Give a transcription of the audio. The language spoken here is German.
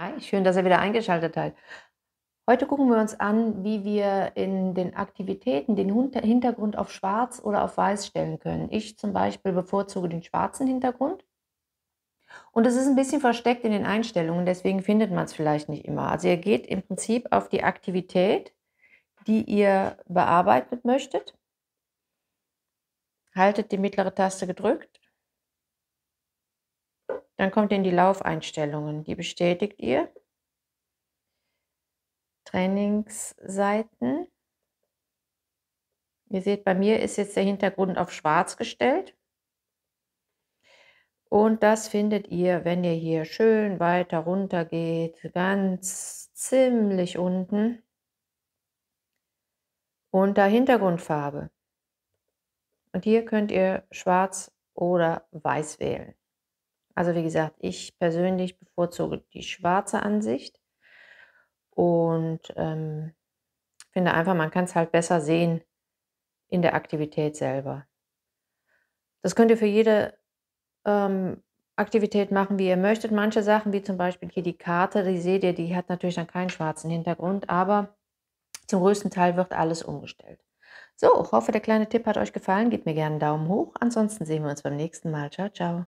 Hi, schön, dass ihr wieder eingeschaltet habt. Heute gucken wir uns an, wie wir in den Aktivitäten den Hintergrund auf schwarz oder auf weiß stellen können. Ich zum Beispiel bevorzuge den schwarzen Hintergrund. Und es ist ein bisschen versteckt in den Einstellungen, deswegen findet man es vielleicht nicht immer. Also ihr geht im Prinzip auf die Aktivität, die ihr bearbeiten möchtet, haltet die mittlere Taste gedrückt dann kommt ihr in die Laufeinstellungen. Die bestätigt ihr. Trainingsseiten. Ihr seht, bei mir ist jetzt der Hintergrund auf schwarz gestellt. Und das findet ihr, wenn ihr hier schön weiter runter geht, ganz ziemlich unten, unter Hintergrundfarbe. Und hier könnt ihr schwarz oder weiß wählen. Also wie gesagt, ich persönlich bevorzuge die schwarze Ansicht und ähm, finde einfach, man kann es halt besser sehen in der Aktivität selber. Das könnt ihr für jede ähm, Aktivität machen, wie ihr möchtet. Manche Sachen, wie zum Beispiel hier die Karte, die seht ihr, die hat natürlich dann keinen schwarzen Hintergrund, aber zum größten Teil wird alles umgestellt. So, ich hoffe, der kleine Tipp hat euch gefallen. Gebt mir gerne einen Daumen hoch. Ansonsten sehen wir uns beim nächsten Mal. Ciao, ciao.